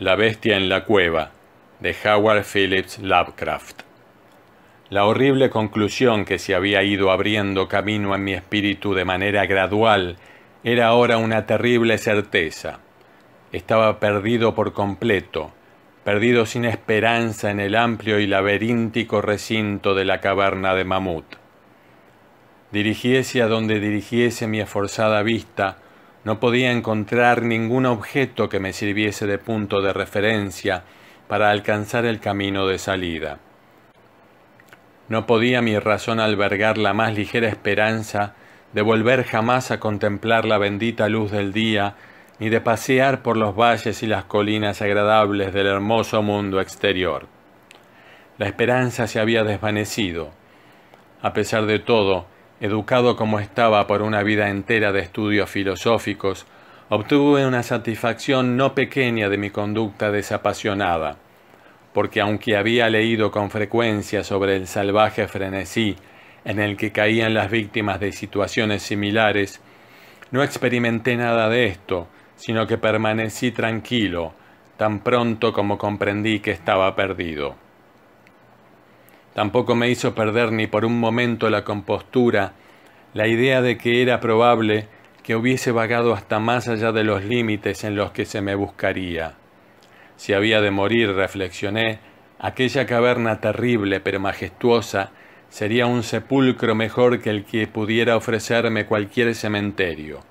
La bestia en la cueva de Howard Phillips Lovecraft. La horrible conclusión que se había ido abriendo camino en mi espíritu de manera gradual era ahora una terrible certeza. Estaba perdido por completo, perdido sin esperanza en el amplio y laberíntico recinto de la caverna de Mamut. Dirigiese a donde dirigiese mi esforzada vista, no podía encontrar ningún objeto que me sirviese de punto de referencia para alcanzar el camino de salida. No podía mi razón albergar la más ligera esperanza de volver jamás a contemplar la bendita luz del día, ni de pasear por los valles y las colinas agradables del hermoso mundo exterior. La esperanza se había desvanecido. A pesar de todo, Educado como estaba por una vida entera de estudios filosóficos, obtuve una satisfacción no pequeña de mi conducta desapasionada, porque aunque había leído con frecuencia sobre el salvaje frenesí en el que caían las víctimas de situaciones similares, no experimenté nada de esto, sino que permanecí tranquilo, tan pronto como comprendí que estaba perdido. Tampoco me hizo perder ni por un momento la compostura, la idea de que era probable que hubiese vagado hasta más allá de los límites en los que se me buscaría. Si había de morir, reflexioné, aquella caverna terrible pero majestuosa sería un sepulcro mejor que el que pudiera ofrecerme cualquier cementerio.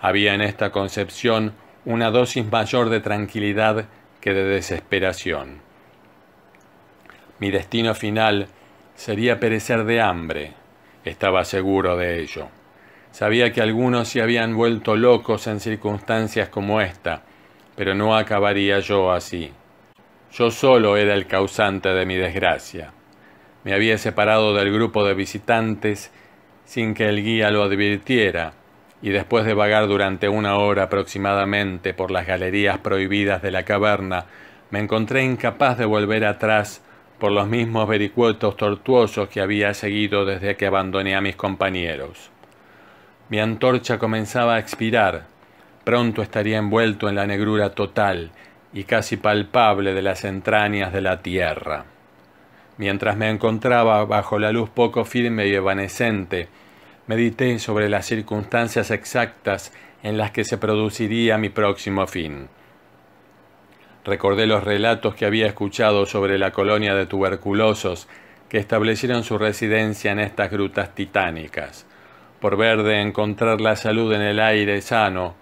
Había en esta concepción una dosis mayor de tranquilidad que de desesperación. Mi destino final sería perecer de hambre. Estaba seguro de ello. Sabía que algunos se habían vuelto locos en circunstancias como esta, pero no acabaría yo así. Yo solo era el causante de mi desgracia. Me había separado del grupo de visitantes sin que el guía lo advirtiera, y después de vagar durante una hora aproximadamente por las galerías prohibidas de la caverna, me encontré incapaz de volver atrás por los mismos vericuetos tortuosos que había seguido desde que abandoné a mis compañeros. Mi antorcha comenzaba a expirar, pronto estaría envuelto en la negrura total y casi palpable de las entrañas de la tierra. Mientras me encontraba bajo la luz poco firme y evanescente, medité sobre las circunstancias exactas en las que se produciría mi próximo fin. Recordé los relatos que había escuchado sobre la colonia de tuberculosos que establecieron su residencia en estas grutas titánicas, por ver de encontrar la salud en el aire sano,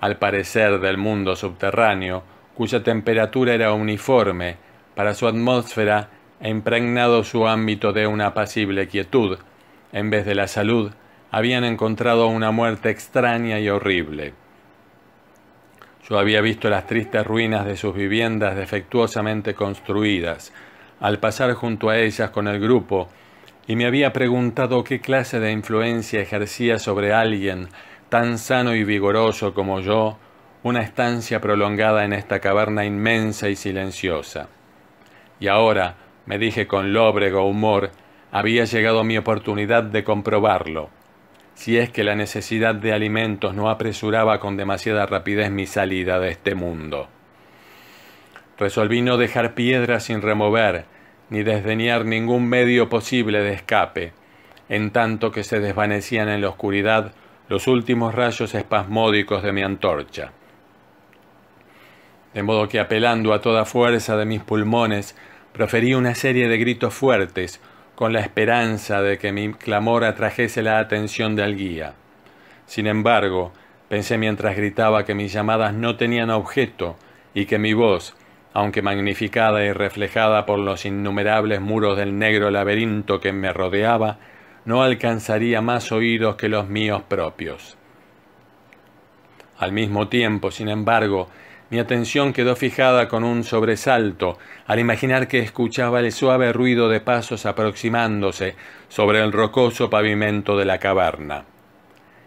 al parecer del mundo subterráneo, cuya temperatura era uniforme para su atmósfera e impregnado su ámbito de una apacible quietud, en vez de la salud, habían encontrado una muerte extraña y horrible. Yo había visto las tristes ruinas de sus viviendas defectuosamente construidas, al pasar junto a ellas con el grupo, y me había preguntado qué clase de influencia ejercía sobre alguien tan sano y vigoroso como yo una estancia prolongada en esta caverna inmensa y silenciosa. Y ahora, me dije con lóbrego humor, había llegado mi oportunidad de comprobarlo si es que la necesidad de alimentos no apresuraba con demasiada rapidez mi salida de este mundo. Resolví no dejar piedras sin remover, ni desdeñar ningún medio posible de escape, en tanto que se desvanecían en la oscuridad los últimos rayos espasmódicos de mi antorcha. De modo que apelando a toda fuerza de mis pulmones, proferí una serie de gritos fuertes, con la esperanza de que mi clamor atrajese la atención del guía. Sin embargo, pensé mientras gritaba que mis llamadas no tenían objeto y que mi voz, aunque magnificada y reflejada por los innumerables muros del negro laberinto que me rodeaba, no alcanzaría más oídos que los míos propios. Al mismo tiempo, sin embargo, mi atención quedó fijada con un sobresalto al imaginar que escuchaba el suave ruido de pasos aproximándose sobre el rocoso pavimento de la caverna.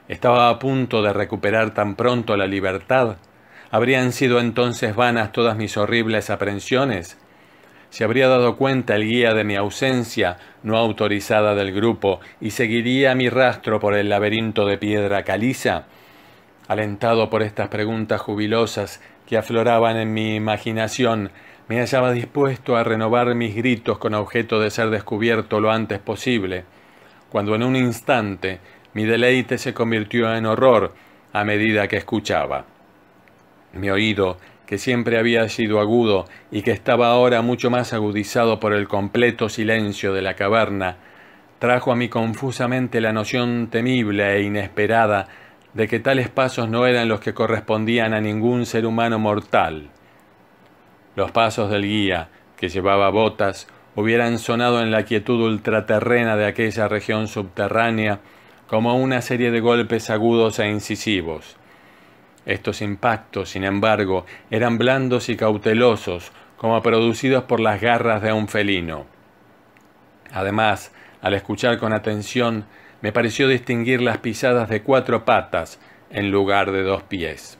Estaba a punto de recuperar tan pronto la libertad. ¿Habrían sido entonces vanas todas mis horribles aprensiones? Se habría dado cuenta el guía de mi ausencia, no autorizada del grupo, y seguiría mi rastro por el laberinto de piedra caliza. Alentado por estas preguntas jubilosas, que afloraban en mi imaginación, me hallaba dispuesto a renovar mis gritos con objeto de ser descubierto lo antes posible, cuando en un instante mi deleite se convirtió en horror a medida que escuchaba. Mi oído, que siempre había sido agudo y que estaba ahora mucho más agudizado por el completo silencio de la caverna, trajo a mí confusamente la noción temible e inesperada de que tales pasos no eran los que correspondían a ningún ser humano mortal. Los pasos del guía, que llevaba botas, hubieran sonado en la quietud ultraterrena de aquella región subterránea como una serie de golpes agudos e incisivos. Estos impactos, sin embargo, eran blandos y cautelosos, como producidos por las garras de un felino. Además, al escuchar con atención, me pareció distinguir las pisadas de cuatro patas en lugar de dos pies.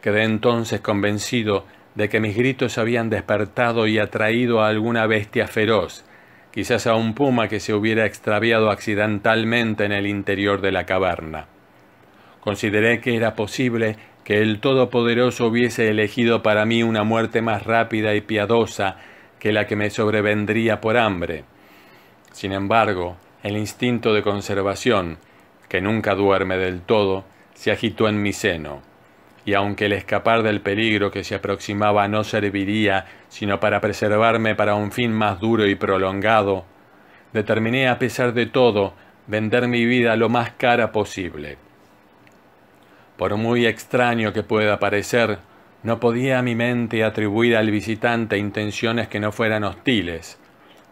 Quedé entonces convencido de que mis gritos habían despertado y atraído a alguna bestia feroz, quizás a un puma que se hubiera extraviado accidentalmente en el interior de la caverna. Consideré que era posible que el Todopoderoso hubiese elegido para mí una muerte más rápida y piadosa que la que me sobrevendría por hambre, sin embargo, el instinto de conservación, que nunca duerme del todo, se agitó en mi seno, y aunque el escapar del peligro que se aproximaba no serviría sino para preservarme para un fin más duro y prolongado, determiné a pesar de todo vender mi vida lo más cara posible. Por muy extraño que pueda parecer, no podía mi mente atribuir al visitante intenciones que no fueran hostiles.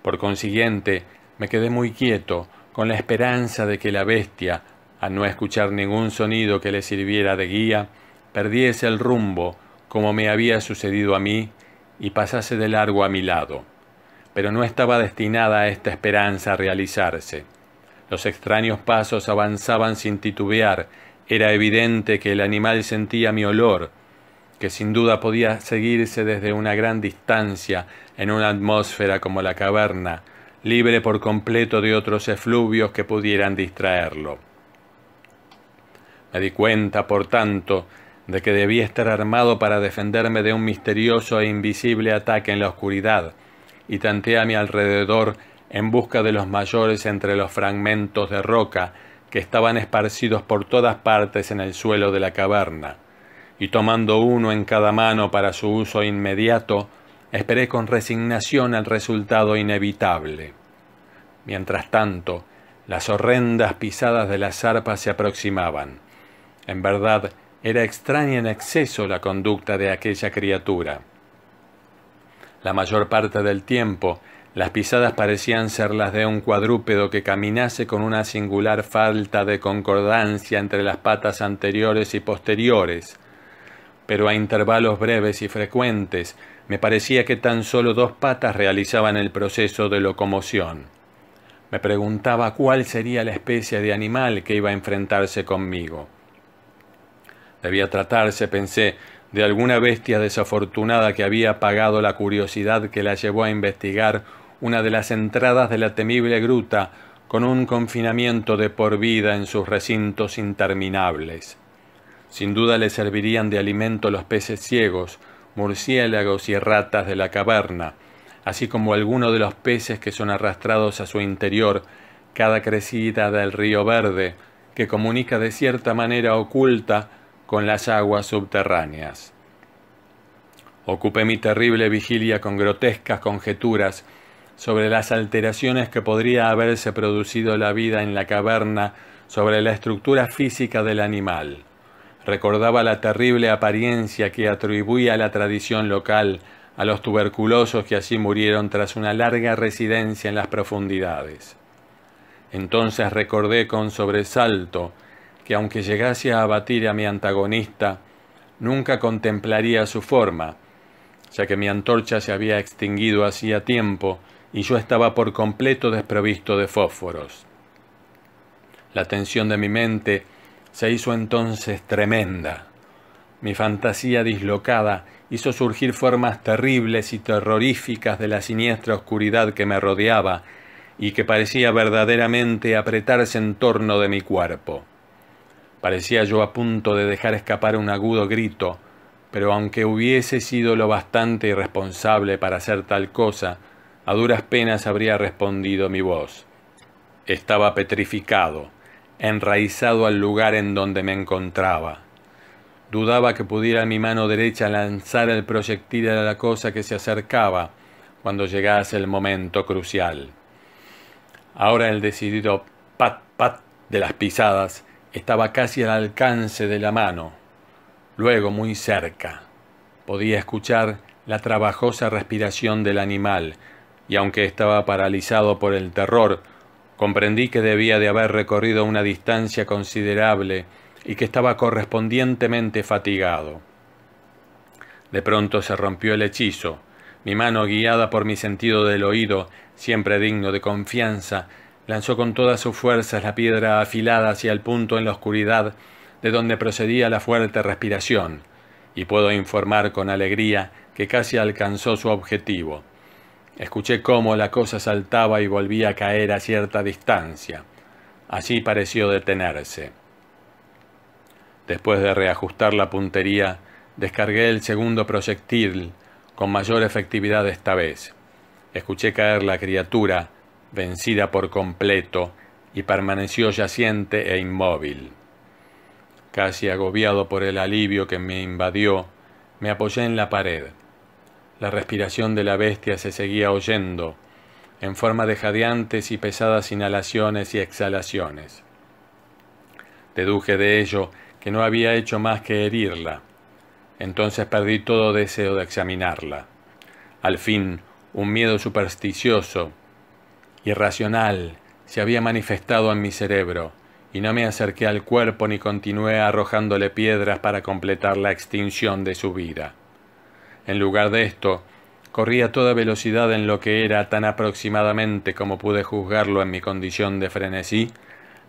Por consiguiente, me quedé muy quieto, con la esperanza de que la bestia, al no escuchar ningún sonido que le sirviera de guía, perdiese el rumbo, como me había sucedido a mí, y pasase de largo a mi lado. Pero no estaba destinada esta esperanza a realizarse. Los extraños pasos avanzaban sin titubear, era evidente que el animal sentía mi olor, que sin duda podía seguirse desde una gran distancia en una atmósfera como la caverna, libre por completo de otros efluvios que pudieran distraerlo. Me di cuenta, por tanto, de que debía estar armado para defenderme de un misterioso e invisible ataque en la oscuridad, y tanteé a mi alrededor en busca de los mayores entre los fragmentos de roca que estaban esparcidos por todas partes en el suelo de la caverna, y tomando uno en cada mano para su uso inmediato, Esperé con resignación el resultado inevitable. Mientras tanto, las horrendas pisadas de las zarpas se aproximaban. En verdad, era extraña en exceso la conducta de aquella criatura. La mayor parte del tiempo, las pisadas parecían ser las de un cuadrúpedo que caminase con una singular falta de concordancia entre las patas anteriores y posteriores, pero a intervalos breves y frecuentes. Me parecía que tan solo dos patas realizaban el proceso de locomoción. Me preguntaba cuál sería la especie de animal que iba a enfrentarse conmigo. Debía tratarse, pensé, de alguna bestia desafortunada que había pagado la curiosidad que la llevó a investigar una de las entradas de la temible gruta con un confinamiento de por vida en sus recintos interminables. Sin duda le servirían de alimento los peces ciegos, murciélagos y ratas de la caverna, así como algunos de los peces que son arrastrados a su interior cada crecida del río verde, que comunica de cierta manera oculta con las aguas subterráneas. Ocupé mi terrible vigilia con grotescas conjeturas sobre las alteraciones que podría haberse producido la vida en la caverna sobre la estructura física del animal. Recordaba la terrible apariencia que atribuía la tradición local a los tuberculosos que así murieron tras una larga residencia en las profundidades. Entonces recordé con sobresalto que aunque llegase a abatir a mi antagonista, nunca contemplaría su forma, ya que mi antorcha se había extinguido hacía tiempo y yo estaba por completo desprovisto de fósforos. La tensión de mi mente se hizo entonces tremenda. Mi fantasía dislocada hizo surgir formas terribles y terroríficas de la siniestra oscuridad que me rodeaba y que parecía verdaderamente apretarse en torno de mi cuerpo. Parecía yo a punto de dejar escapar un agudo grito, pero aunque hubiese sido lo bastante irresponsable para hacer tal cosa, a duras penas habría respondido mi voz. Estaba petrificado enraizado al lugar en donde me encontraba. Dudaba que pudiera mi mano derecha lanzar el proyectil a la cosa que se acercaba cuando llegase el momento crucial. Ahora el decidido pat pat de las pisadas estaba casi al alcance de la mano, luego muy cerca. Podía escuchar la trabajosa respiración del animal, y aunque estaba paralizado por el terror, Comprendí que debía de haber recorrido una distancia considerable y que estaba correspondientemente fatigado. De pronto se rompió el hechizo. Mi mano, guiada por mi sentido del oído, siempre digno de confianza, lanzó con todas sus fuerzas la piedra afilada hacia el punto en la oscuridad de donde procedía la fuerte respiración, y puedo informar con alegría que casi alcanzó su objetivo. Escuché cómo la cosa saltaba y volvía a caer a cierta distancia. Así pareció detenerse. Después de reajustar la puntería, descargué el segundo proyectil con mayor efectividad esta vez. Escuché caer la criatura, vencida por completo, y permaneció yaciente e inmóvil. Casi agobiado por el alivio que me invadió, me apoyé en la pared. La respiración de la bestia se seguía oyendo, en forma de jadeantes y pesadas inhalaciones y exhalaciones. Deduje de ello que no había hecho más que herirla. Entonces perdí todo deseo de examinarla. Al fin, un miedo supersticioso, irracional, se había manifestado en mi cerebro, y no me acerqué al cuerpo ni continué arrojándole piedras para completar la extinción de su vida. En lugar de esto, corrí a toda velocidad en lo que era tan aproximadamente como pude juzgarlo en mi condición de frenesí,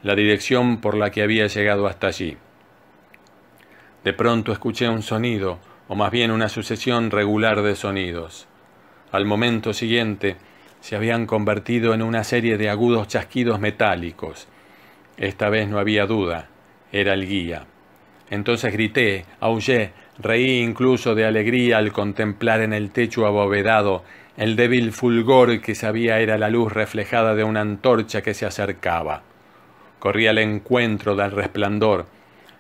la dirección por la que había llegado hasta allí. De pronto escuché un sonido, o más bien una sucesión regular de sonidos. Al momento siguiente, se habían convertido en una serie de agudos chasquidos metálicos. Esta vez no había duda, era el guía. Entonces grité, aullé, Reí incluso de alegría al contemplar en el techo abovedado el débil fulgor que sabía era la luz reflejada de una antorcha que se acercaba. Corrí al encuentro del resplandor,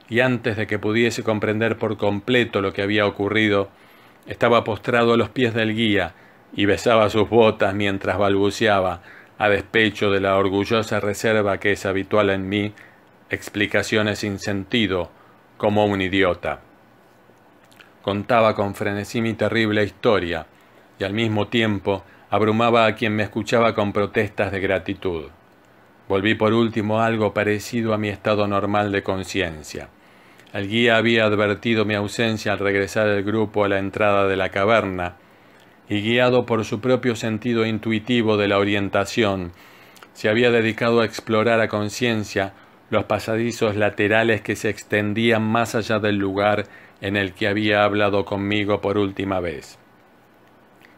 y antes de que pudiese comprender por completo lo que había ocurrido, estaba postrado a los pies del guía y besaba sus botas mientras balbuceaba, a despecho de la orgullosa reserva que es habitual en mí, explicaciones sin sentido, como un idiota contaba con frenesí mi terrible historia y al mismo tiempo abrumaba a quien me escuchaba con protestas de gratitud. Volví por último algo parecido a mi estado normal de conciencia. El guía había advertido mi ausencia al regresar el grupo a la entrada de la caverna, y guiado por su propio sentido intuitivo de la orientación, se había dedicado a explorar a conciencia los pasadizos laterales que se extendían más allá del lugar en el que había hablado conmigo por última vez,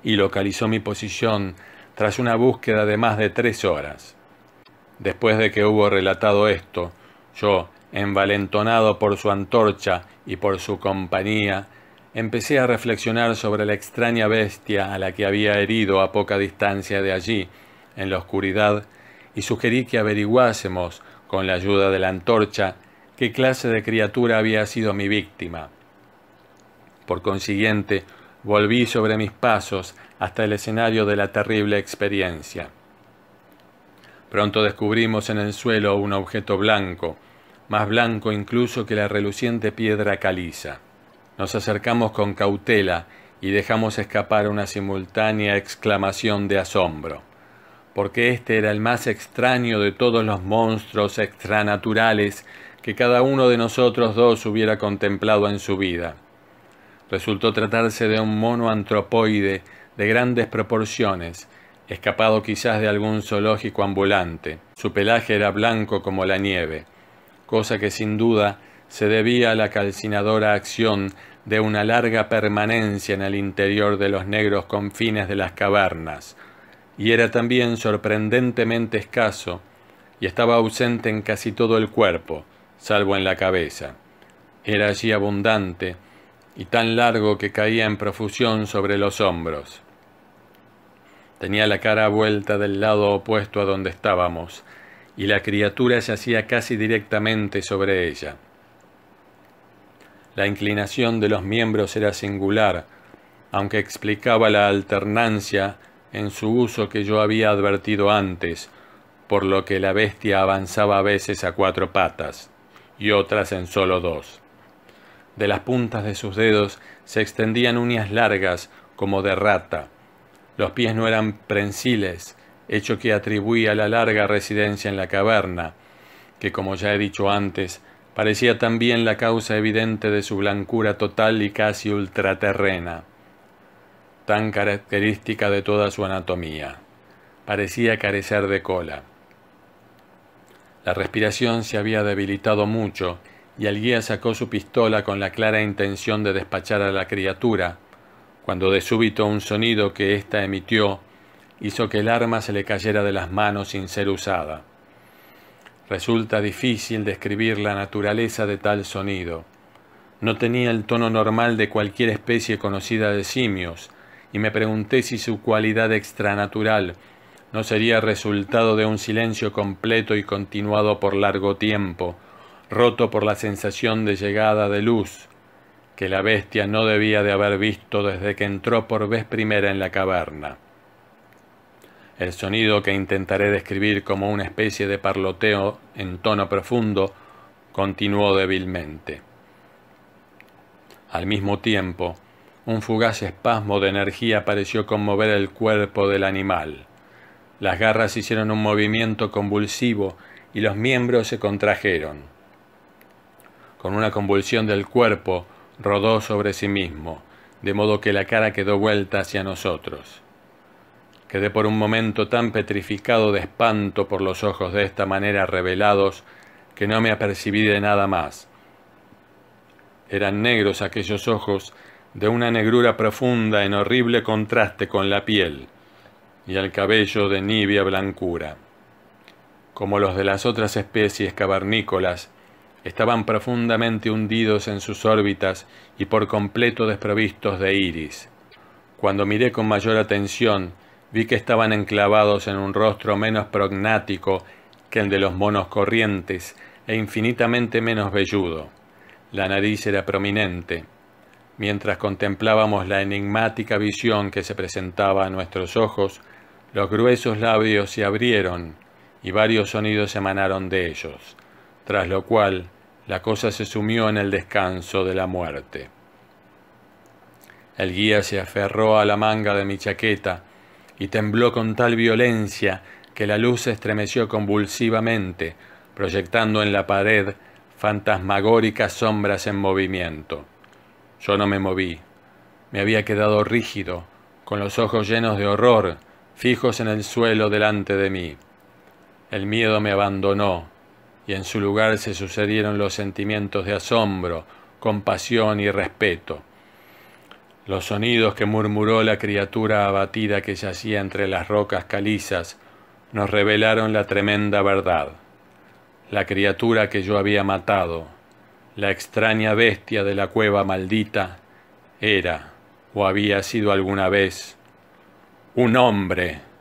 y localizó mi posición tras una búsqueda de más de tres horas. Después de que hubo relatado esto, yo, envalentonado por su antorcha y por su compañía, empecé a reflexionar sobre la extraña bestia a la que había herido a poca distancia de allí, en la oscuridad, y sugerí que averiguásemos, con la ayuda de la antorcha, qué clase de criatura había sido mi víctima. Por consiguiente, volví sobre mis pasos hasta el escenario de la terrible experiencia. Pronto descubrimos en el suelo un objeto blanco, más blanco incluso que la reluciente piedra caliza. Nos acercamos con cautela y dejamos escapar una simultánea exclamación de asombro, porque este era el más extraño de todos los monstruos extranaturales que cada uno de nosotros dos hubiera contemplado en su vida. Resultó tratarse de un mono antropoide de grandes proporciones, escapado quizás de algún zoológico ambulante. Su pelaje era blanco como la nieve, cosa que sin duda se debía a la calcinadora acción de una larga permanencia en el interior de los negros confines de las cavernas, y era también sorprendentemente escaso, y estaba ausente en casi todo el cuerpo, salvo en la cabeza. Era allí abundante, y tan largo que caía en profusión sobre los hombros. Tenía la cara vuelta del lado opuesto a donde estábamos, y la criatura se hacía casi directamente sobre ella. La inclinación de los miembros era singular, aunque explicaba la alternancia en su uso que yo había advertido antes, por lo que la bestia avanzaba a veces a cuatro patas y otras en solo dos. De las puntas de sus dedos se extendían uñas largas, como de rata. Los pies no eran prensiles, hecho que atribuía la larga residencia en la caverna, que como ya he dicho antes, parecía también la causa evidente de su blancura total y casi ultraterrena, tan característica de toda su anatomía. Parecía carecer de cola. La respiración se había debilitado mucho y el guía sacó su pistola con la clara intención de despachar a la criatura, cuando de súbito un sonido que ésta emitió hizo que el arma se le cayera de las manos sin ser usada. Resulta difícil describir la naturaleza de tal sonido. No tenía el tono normal de cualquier especie conocida de simios, y me pregunté si su cualidad extranatural no sería resultado de un silencio completo y continuado por largo tiempo, roto por la sensación de llegada de luz, que la bestia no debía de haber visto desde que entró por vez primera en la caverna. El sonido que intentaré describir como una especie de parloteo en tono profundo continuó débilmente. Al mismo tiempo, un fugaz espasmo de energía pareció conmover el cuerpo del animal. Las garras hicieron un movimiento convulsivo y los miembros se contrajeron. Con una convulsión del cuerpo, rodó sobre sí mismo, de modo que la cara quedó vuelta hacia nosotros. Quedé por un momento tan petrificado de espanto por los ojos de esta manera revelados que no me apercibí de nada más. Eran negros aquellos ojos, de una negrura profunda en horrible contraste con la piel y el cabello de nívea blancura. Como los de las otras especies cavernícolas, estaban profundamente hundidos en sus órbitas y por completo desprovistos de iris. Cuando miré con mayor atención, vi que estaban enclavados en un rostro menos prognático que el de los monos corrientes e infinitamente menos velludo. La nariz era prominente. Mientras contemplábamos la enigmática visión que se presentaba a nuestros ojos, los gruesos labios se abrieron y varios sonidos emanaron de ellos, tras lo cual la cosa se sumió en el descanso de la muerte. El guía se aferró a la manga de mi chaqueta y tembló con tal violencia que la luz se estremeció convulsivamente, proyectando en la pared fantasmagóricas sombras en movimiento. Yo no me moví. Me había quedado rígido, con los ojos llenos de horror, fijos en el suelo delante de mí. El miedo me abandonó, y en su lugar se sucedieron los sentimientos de asombro, compasión y respeto. Los sonidos que murmuró la criatura abatida que yacía entre las rocas calizas nos revelaron la tremenda verdad. La criatura que yo había matado, la extraña bestia de la cueva maldita, era, o había sido alguna vez, un hombre.